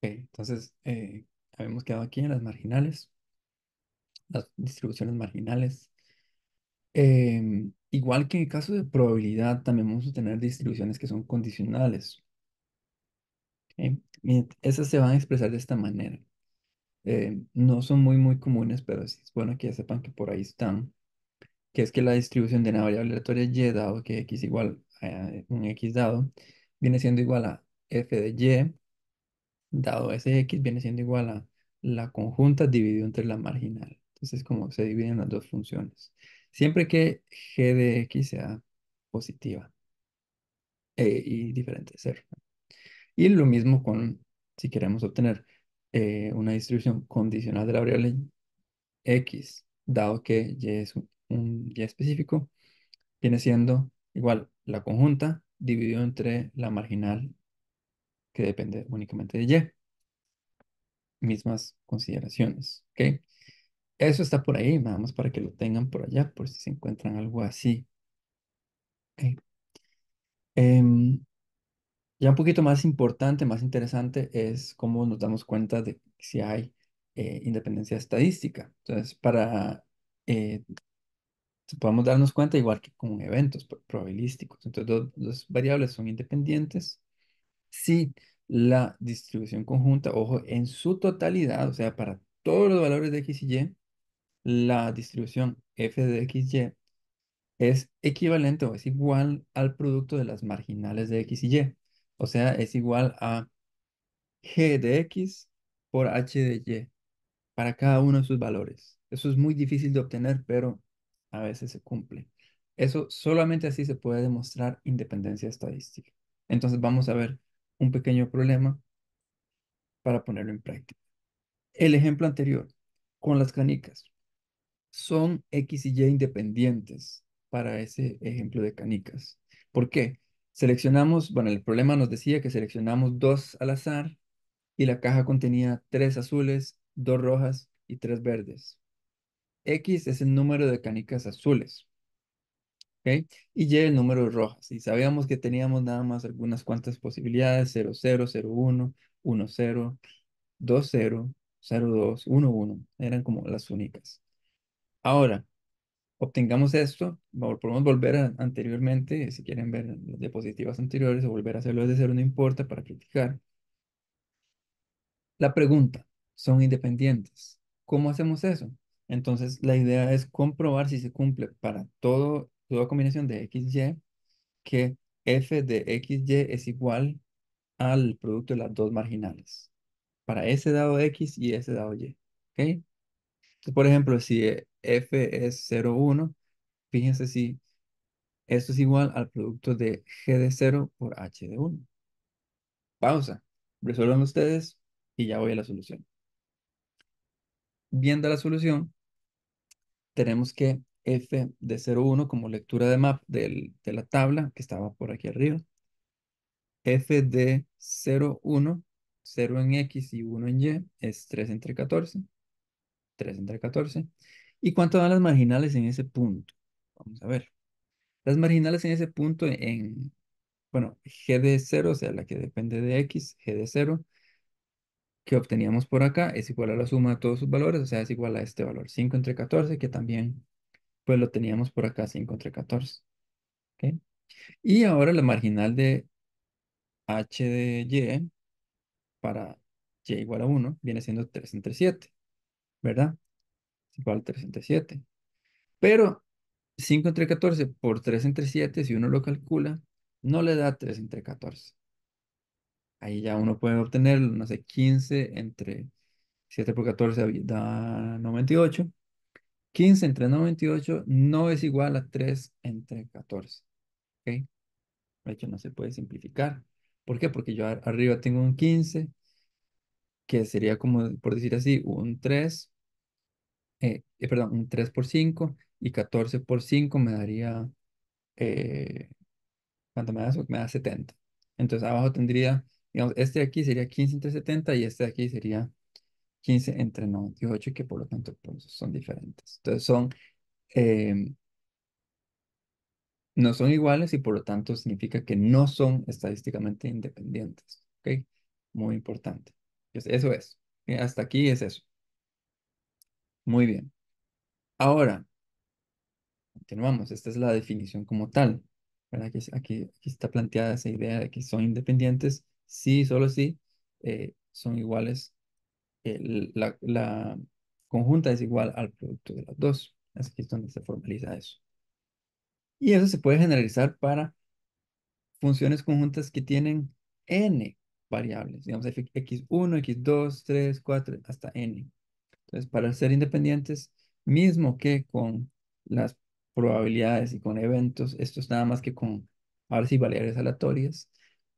entonces eh, habíamos quedado aquí en las marginales, las distribuciones marginales. Em, igual que en el caso de probabilidad, también vamos a tener distribuciones que son condicionales. esas se van a expresar de esta manera. Eh, no son muy, muy comunes, pero sí es bueno que ya sepan que por ahí están. Que es que la distribución de una variable aleatoria y dado que x igual a eh, un x dado viene siendo igual a f de y dado ese x viene siendo igual a la conjunta dividido entre la marginal. Entonces, como se dividen las dos funciones. Siempre que g de x sea positiva y e, diferente de 0. Y lo mismo con, si queremos obtener eh, una distribución condicional de la variable x, dado que y es un, un y específico, viene siendo igual la conjunta dividido entre la marginal que depende únicamente de Y. Mismas consideraciones, Eso está por ahí, nada más para que lo tengan por allá, por si se encuentran algo así. Em, ya un poquito más importante, más interesante, es cómo nos damos cuenta de si hay eh, independencia estadística. Entonces, para eh, darnos cuenta, igual que con eventos probabilísticos. Entonces, dos variables son independientes si la distribución conjunta, ojo, en su totalidad, o sea, para todos los valores de x y y, la distribución f de x, y es equivalente o es igual al producto de las marginales de x y y. O sea, es igual a g de x por h de y para cada uno de sus valores. Eso es muy difícil de obtener, pero a veces se cumple. Eso solamente así se puede demostrar independencia estadística. Entonces vamos a ver un pequeño problema para ponerlo en práctica. El ejemplo anterior, con las canicas, son X y Y independientes para ese ejemplo de canicas. ¿Por qué? Seleccionamos, bueno, el problema nos decía que seleccionamos dos al azar y la caja contenía tres azules, dos rojas y tres verdes. X es el número de canicas azules. Okay, Y lleve número rojo. Y sabíamos que teníamos nada más algunas cuantas posibilidades, 00, 01, 0, 1, 1, 0, Eran como las únicas. Ahora, obtengamos esto, podemos volver anteriormente, si quieren ver las diapositivas anteriores o volver a hacerlo desde cero, no importa, para criticar. La pregunta, son independientes. ¿Cómo hacemos eso? Entonces, la idea es comprobar si se cumple para todo toda combinación de x, y, que f de y es igual al producto de las dos marginales, para ese dado X y ese dado Y. ¿Ok? Entonces, por ejemplo, si f es 0,1, fíjense si esto es igual al producto de g de 0 por h de 1. Pausa. Resuelvan ustedes y ya voy a la solución. Viendo la solución, tenemos que F de 0,1 como lectura de map de la tabla que estaba por aquí arriba. F de 0,1, 0 en X y 1 en Y es 3 entre 14. 3 entre 14. ¿Y cuánto dan las marginales en ese punto? Vamos a ver. Las marginales en ese punto en, bueno, G de 0, o sea, la que depende de X, G de 0, que obteníamos por acá es igual a la suma de todos sus valores, o sea, es igual a este valor, 5 entre 14, que también pues lo teníamos por acá 5 entre 14. ¿okay? Y ahora la marginal de h de y para y igual a 1 viene siendo 3 entre 7, ¿verdad? igual 3 entre 7. Pero 5 entre 14 por 3 entre 7, si uno lo calcula, no le da 3 entre 14. Ahí ya uno puede obtener, no sé, 15 entre 7 por 14 da 98. 15 entre 98 no es igual a 3 entre 14. ¿Ok? De hecho, no se puede simplificar. ¿Por qué? Porque yo arriba tengo un 15, que sería como, por decir así, un 3, eh, eh, perdón, un 3 por 5, y 14 por 5 me daría, eh, ¿cuánto me da eso? Me da 70. Entonces abajo tendría, digamos, este de aquí sería 15 entre 70 y este de aquí sería 15 entre 98 y que por lo tanto pues, son diferentes. Entonces son, em, no son iguales y por lo tanto significa que no son estadísticamente independientes. ¿Ok? Muy importante. eso es. Eh, hasta aquí es eso. Muy bien. Ahora, continuamos. Esta es la definición como tal. Aquí, aquí, está planteada esa idea de que son independientes si, solo si, eh, son iguales la, conjunta es igual al producto de las dos. Así que es donde se formaliza eso. Y eso se puede generalizar para funciones conjuntas que tienen n variables, digamos x1, x2, 3, 4, hasta n. Entonces, para ser independientes, mismo que con las probabilidades y con eventos, esto es nada más que con, variables aleatorias,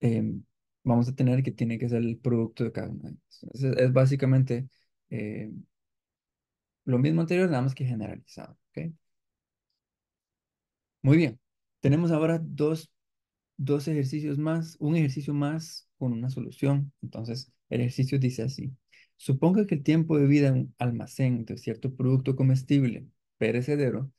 em, vamos a tener que tiene que ser el producto de cada uno de ellos. Es, básicamente eh, lo mismo anterior, nada más que generalizado. Muy bien, tenemos ahora dos, dos ejercicios más, un ejercicio más con una solución. Entonces, el ejercicio dice así. Suponga que el tiempo de vida en un almacén de cierto producto comestible perecedero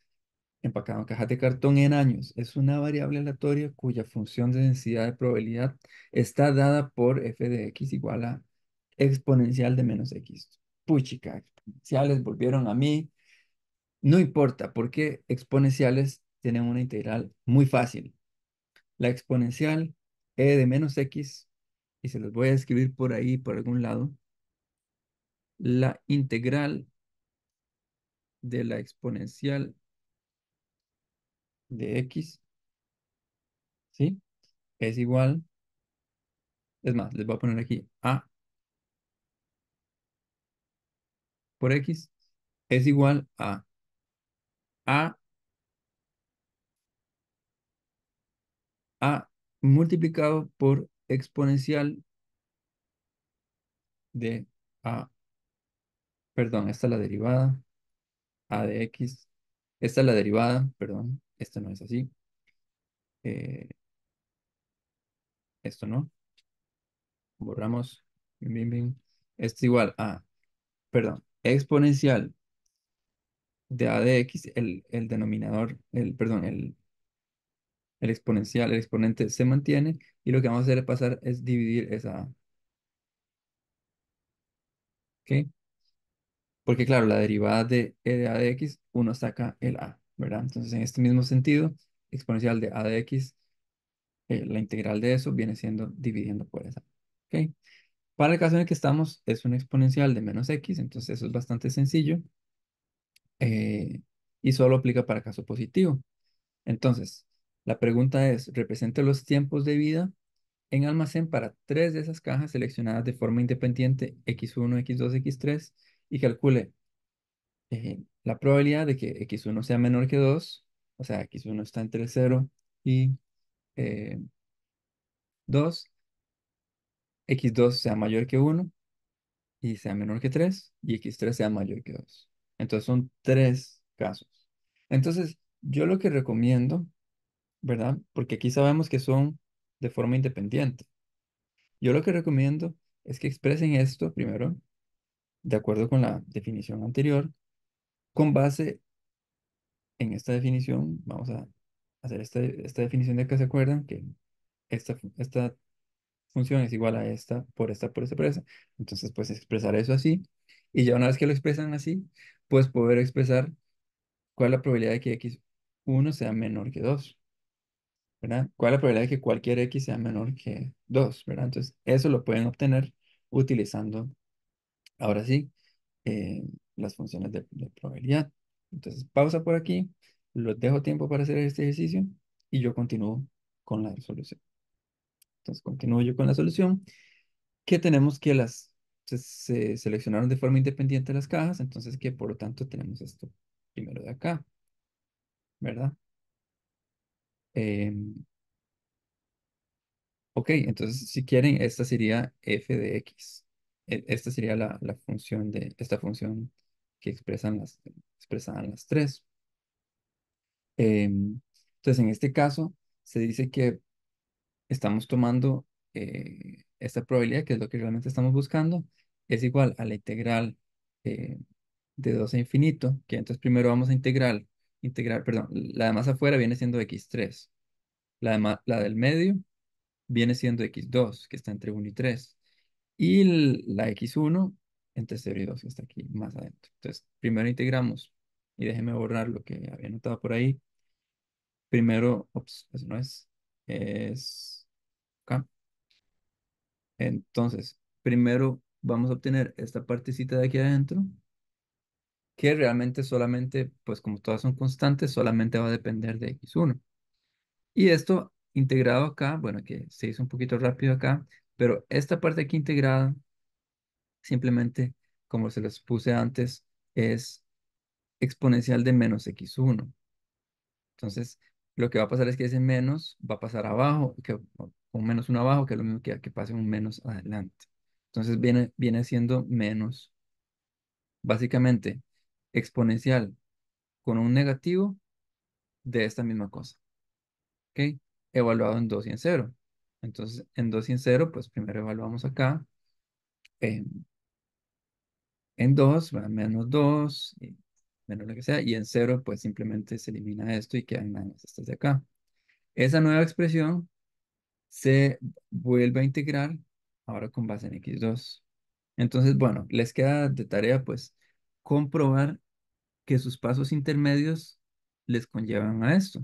empacado en cajas de cartón en años es una variable aleatoria cuya función de densidad de probabilidad está dada por f de x igual a exponencial de menos x. Puchica, exponenciales volvieron a mí. No importa, porque exponenciales tienen una integral muy fácil. La exponencial e de menos x, y se los voy a escribir por ahí, por algún lado, la integral de la exponencial de X, ¿sí? Es igual, es más, les voy a poner aquí A por X es igual a A A multiplicado por exponencial de A. Perdón, esta es la derivada. A de X. Esta es la derivada, perdón esto no es así, eh, esto no, borramos, esto es igual a, perdón, exponencial de a de x, el, denominador, el, perdón, el, el exponencial, el exponente se mantiene y lo que vamos a hacer es pasar es dividir esa Porque claro, la derivada de e de a de x, uno saca el a. ¿verdad? Entonces, en este mismo sentido, exponencial de a de x, eh, la integral de eso viene siendo dividiendo por esa. ¿okay? Para el caso en el que estamos, es una exponencial de menos x, entonces eso es bastante sencillo. Eh, y solo aplica para caso positivo. Entonces, la pregunta es, represente los tiempos de vida en almacén para tres de esas cajas seleccionadas de forma independiente, x1, x2, x3, y calcule eh, la probabilidad de que x1 sea menor que 2, o sea, x1 está entre 0 y 2, eh, x2 sea mayor que 1 y sea menor que 3, y x3 sea mayor que 2. Entonces son tres casos. Entonces, yo lo que recomiendo, ¿verdad? Porque aquí sabemos que son de forma independiente. Yo lo que recomiendo es que expresen esto primero, de acuerdo con la definición anterior, con base en esta definición, vamos a hacer esta, esta definición de que se acuerdan, que esta, esta función es igual a esta por esta por esta por esta. Entonces, pues expresar eso así. Y ya una vez que lo expresan así, pues poder expresar cuál es la probabilidad de que x1 sea menor que 2. ¿Verdad? ¿Cuál es la probabilidad de que cualquier x sea menor que 2? ¿Verdad? Entonces, eso lo pueden obtener utilizando, ahora sí, eh, las funciones de, probabilidad. Entonces, pausa por aquí, los dejo tiempo para hacer este ejercicio y yo continúo con la solución. Entonces, continúo yo con la solución. Que tenemos que las se, seleccionaron de forma independiente las cajas, entonces que por lo tanto tenemos esto primero de acá, ¿verdad? Em, ok, entonces si quieren, esta sería f de x. E, esta sería la, la función de, esta función que expresan las, expresaban las tres. Em, entonces, en este caso, se dice que estamos tomando eh, esta probabilidad, que es lo que realmente estamos buscando, es igual a la integral eh, de 2 a infinito, que entonces primero vamos a integrar, integrar, perdón, la de más afuera viene siendo x3, la, la del medio viene siendo x2, que está entre 1 y 3, y la x1 entonces, y 2 que está aquí más adentro. Entonces, primero integramos y déjeme borrar lo que había notado por ahí. Primero, ops, eso no es, es acá. Entonces, primero vamos a obtener esta partecita de aquí adentro, que realmente solamente, pues como todas son constantes, solamente va a depender de x1. Y esto integrado acá, bueno, que se hizo un poquito rápido acá, pero esta parte aquí integrada simplemente, como se les puse antes, es exponencial de menos x1. Entonces, lo que va a pasar es que ese menos va a pasar abajo, que, un menos 1 abajo, que es lo mismo que, que pase un menos adelante. Entonces viene, viene siendo menos, básicamente, exponencial con un negativo de esta misma cosa. ¿Ok? Evaluado en 2 y en 0. Entonces, en 2 y en 0, pues primero evaluamos acá. Eh, en 2 va menos 2, menos lo que sea, y en 0 pues simplemente se elimina esto y quedan menos estas de acá. Esa nueva expresión se vuelve a integrar ahora con base en x2. Entonces, bueno, les queda de tarea pues comprobar que sus pasos intermedios les conllevan a esto.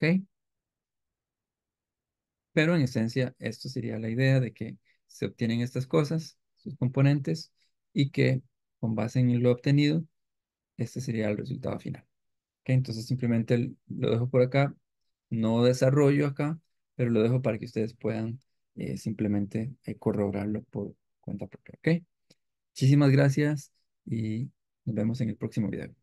¿Ok? Pero en esencia, esto sería la idea de que se obtienen estas cosas, sus componentes, y que con base en lo obtenido, este sería el resultado final. ¿Ok? Entonces simplemente lo dejo por acá, no desarrollo acá, pero lo dejo para que ustedes puedan eh, simplemente eh, corroborarlo por cuenta propia. ¿Ok? Muchísimas gracias y nos vemos en el próximo video.